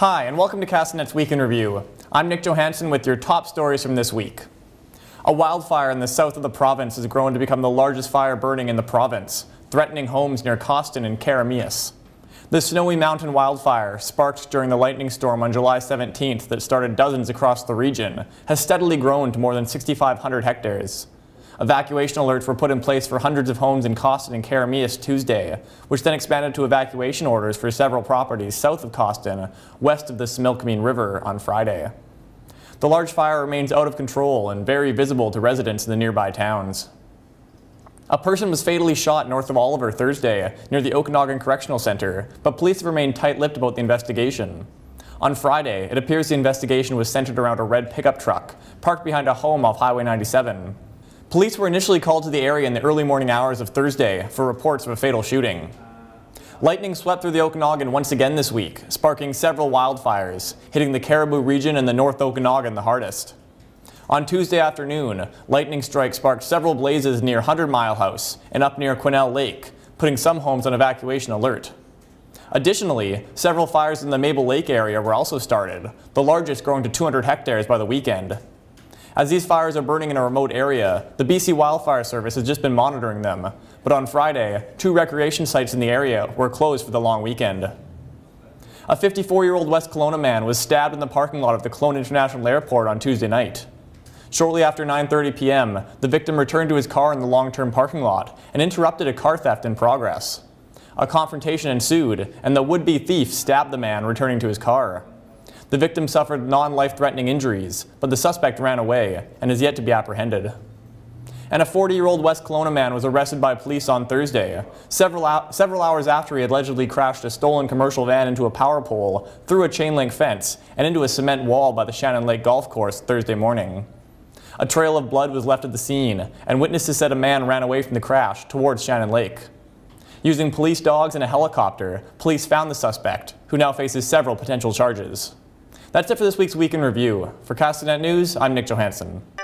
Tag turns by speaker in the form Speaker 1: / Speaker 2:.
Speaker 1: Hi, and welcome to Castanet's Week in Review. I'm Nick Johansson with your top stories from this week. A wildfire in the south of the province has grown to become the largest fire burning in the province, threatening homes near Costin and Karamias. The Snowy Mountain wildfire, sparked during the lightning storm on July 17th that started dozens across the region, has steadily grown to more than 6,500 hectares. Evacuation alerts were put in place for hundreds of homes in Coston and Karamias Tuesday, which then expanded to evacuation orders for several properties south of Coston, west of the Similkameen River on Friday. The large fire remains out of control and very visible to residents in the nearby towns. A person was fatally shot north of Oliver Thursday near the Okanagan Correctional Center, but police have remained tight-lipped about the investigation. On Friday, it appears the investigation was centered around a red pickup truck parked behind a home off Highway 97. Police were initially called to the area in the early morning hours of Thursday for reports of a fatal shooting. Lightning swept through the Okanagan once again this week, sparking several wildfires, hitting the Caribou region and the North Okanagan the hardest. On Tuesday afternoon, lightning strikes sparked several blazes near Hundred Mile House and up near Quinnell Lake, putting some homes on evacuation alert. Additionally, several fires in the Maple Lake area were also started, the largest growing to 200 hectares by the weekend. As these fires are burning in a remote area, the BC Wildfire Service has just been monitoring them. But on Friday, two recreation sites in the area were closed for the long weekend. A 54-year-old West Kelowna man was stabbed in the parking lot of the Kelowna International Airport on Tuesday night. Shortly after 9.30 p.m., the victim returned to his car in the long-term parking lot and interrupted a car theft in progress. A confrontation ensued, and the would-be thief stabbed the man returning to his car. The victim suffered non-life-threatening injuries, but the suspect ran away and is yet to be apprehended. And a 40-year-old West Kelowna man was arrested by police on Thursday, several, several hours after he allegedly crashed a stolen commercial van into a power pole, through a chain link fence, and into a cement wall by the Shannon Lake Golf Course Thursday morning. A trail of blood was left at the scene, and witnesses said a man ran away from the crash towards Shannon Lake. Using police dogs and a helicopter, police found the suspect, who now faces several potential charges. That's it for this week's Week in Review. For Castanet News, I'm Nick Johansson.